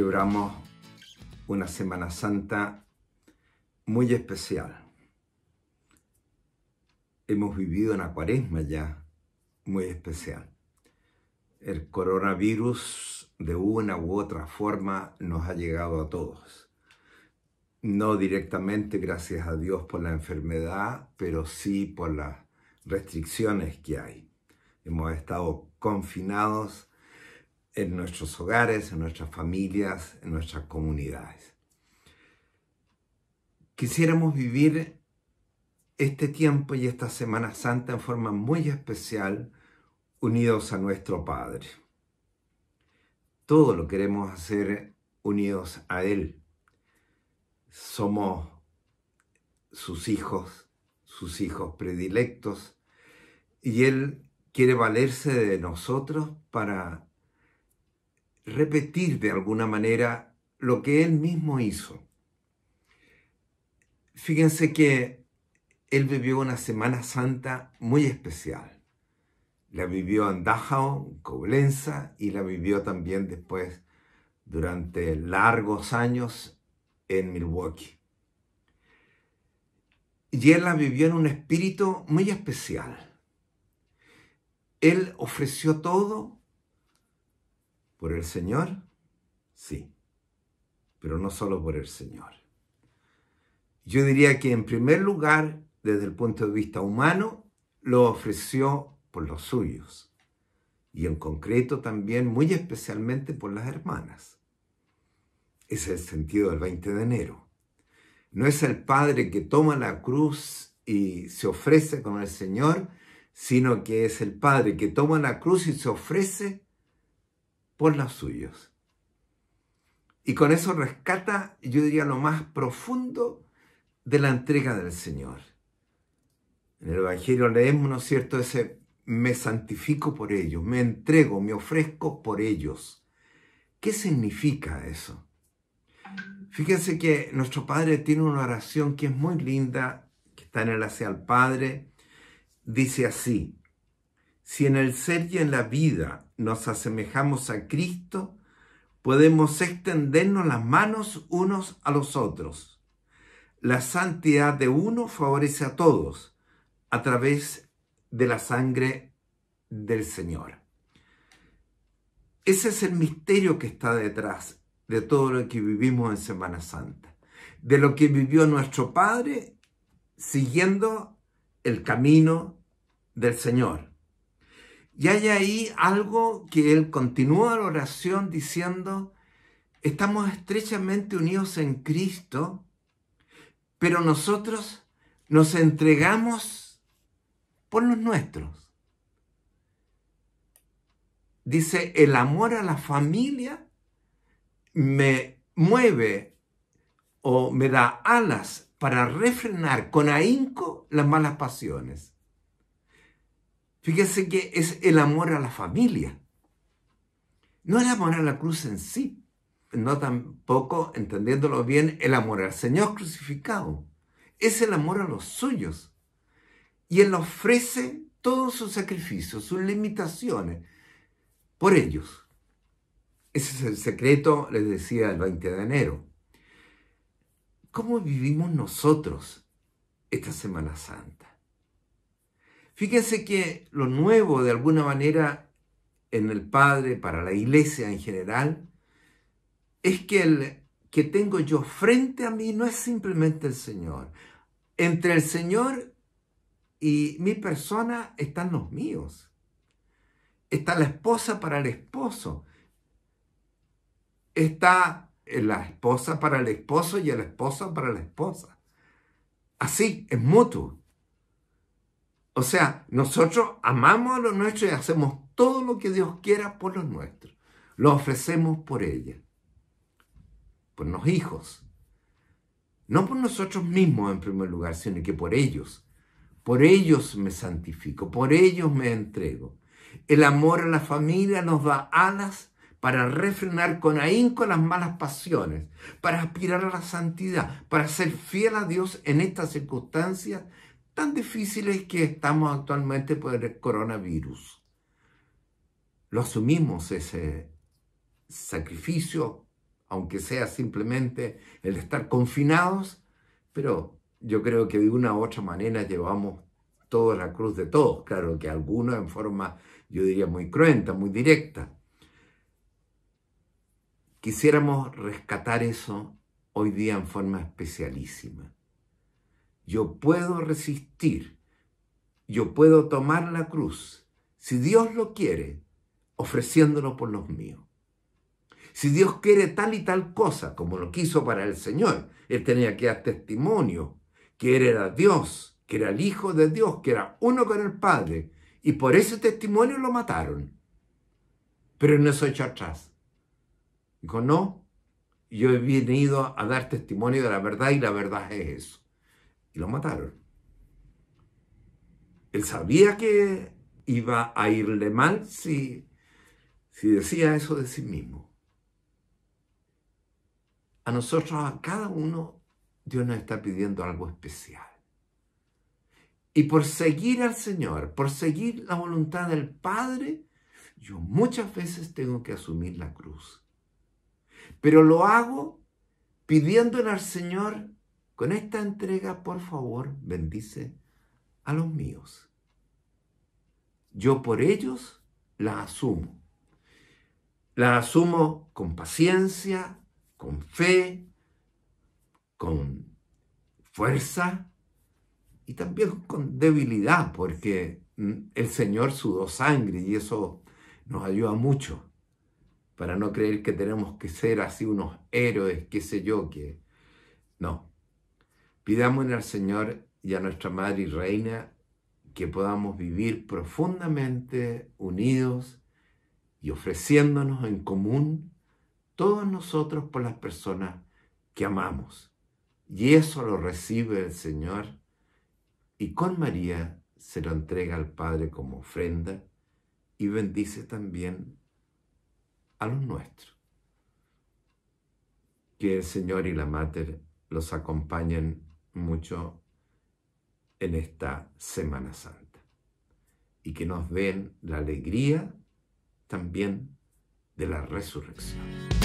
celebramos una Semana Santa muy especial. Hemos vivido una cuaresma ya muy especial. El coronavirus de una u otra forma nos ha llegado a todos. No directamente, gracias a Dios, por la enfermedad, pero sí por las restricciones que hay. Hemos estado confinados en nuestros hogares, en nuestras familias, en nuestras comunidades. Quisiéramos vivir este tiempo y esta Semana Santa en forma muy especial, unidos a nuestro Padre. Todo lo queremos hacer unidos a Él. Somos sus hijos, sus hijos predilectos, y Él quiere valerse de nosotros para repetir de alguna manera lo que él mismo hizo. Fíjense que él vivió una Semana Santa muy especial. La vivió en Dachau, Coblenza, y la vivió también después durante largos años en Milwaukee. Y él la vivió en un espíritu muy especial. Él ofreció todo ¿Por el Señor? Sí, pero no solo por el Señor. Yo diría que en primer lugar, desde el punto de vista humano, lo ofreció por los suyos y en concreto también muy especialmente por las hermanas. Ese es el sentido del 20 de enero. No es el Padre que toma la cruz y se ofrece con el Señor, sino que es el Padre que toma la cruz y se ofrece por los suyos. Y con eso rescata, yo diría, lo más profundo de la entrega del Señor. En el Evangelio leemos, ¿no es cierto?, ese me santifico por ellos, me entrego, me ofrezco por ellos. ¿Qué significa eso? Fíjense que nuestro Padre tiene una oración que es muy linda, que está en el hacia al Padre. Dice así, si en el ser y en la vida nos asemejamos a Cristo, podemos extendernos las manos unos a los otros. La santidad de uno favorece a todos a través de la sangre del Señor. Ese es el misterio que está detrás de todo lo que vivimos en Semana Santa, de lo que vivió nuestro Padre siguiendo el camino del Señor y hay ahí algo que él continúa la oración diciendo, estamos estrechamente unidos en Cristo, pero nosotros nos entregamos por los nuestros. Dice, el amor a la familia me mueve o me da alas para refrenar con ahínco las malas pasiones. Fíjense que es el amor a la familia. No el amor a la cruz en sí. No tampoco, entendiéndolo bien, el amor al Señor crucificado. Es el amor a los suyos. Y Él ofrece todos sus sacrificios, sus limitaciones, por ellos. Ese es el secreto, les decía el 20 de enero. ¿Cómo vivimos nosotros esta Semana Santa? Fíjense que lo nuevo de alguna manera en el Padre, para la iglesia en general, es que el que tengo yo frente a mí no es simplemente el Señor. Entre el Señor y mi persona están los míos. Está la esposa para el esposo. Está la esposa para el esposo y el esposo para la esposa. Así, es mutuo. O sea, nosotros amamos a los nuestros y hacemos todo lo que Dios quiera por los nuestros. Lo ofrecemos por ella, por los hijos. No por nosotros mismos en primer lugar, sino que por ellos. Por ellos me santifico, por ellos me entrego. El amor a la familia nos da alas para refrenar con ahínco las malas pasiones, para aspirar a la santidad, para ser fiel a Dios en estas circunstancias tan difíciles que estamos actualmente por el coronavirus. Lo asumimos ese sacrificio, aunque sea simplemente el estar confinados, pero yo creo que de una u otra manera llevamos toda la cruz de todos, claro que algunos en forma, yo diría, muy cruenta, muy directa. Quisiéramos rescatar eso hoy día en forma especialísima yo puedo resistir, yo puedo tomar la cruz, si Dios lo quiere, ofreciéndolo por los míos. Si Dios quiere tal y tal cosa, como lo quiso para el Señor, Él tenía que dar testimonio que Él era Dios, que era el Hijo de Dios, que era uno con el Padre, y por ese testimonio lo mataron. Pero no se echó atrás. Dijo, no, yo he venido a dar testimonio de la verdad y la verdad es eso y lo mataron. Él sabía que iba a irle mal si, si decía eso de sí mismo. A nosotros, a cada uno, Dios nos está pidiendo algo especial. Y por seguir al Señor, por seguir la voluntad del Padre, yo muchas veces tengo que asumir la cruz. Pero lo hago pidiéndole al Señor con esta entrega, por favor, bendice a los míos. Yo por ellos la asumo. La asumo con paciencia, con fe, con fuerza y también con debilidad, porque mm, el Señor sudó sangre y eso nos ayuda mucho para no creer que tenemos que ser así unos héroes, qué sé yo, que no. Pidamos al Señor y a nuestra Madre y Reina que podamos vivir profundamente unidos y ofreciéndonos en común todos nosotros por las personas que amamos. Y eso lo recibe el Señor y con María se lo entrega al Padre como ofrenda y bendice también a los nuestros. Que el Señor y la Madre los acompañen mucho en esta Semana Santa y que nos den la alegría también de la resurrección.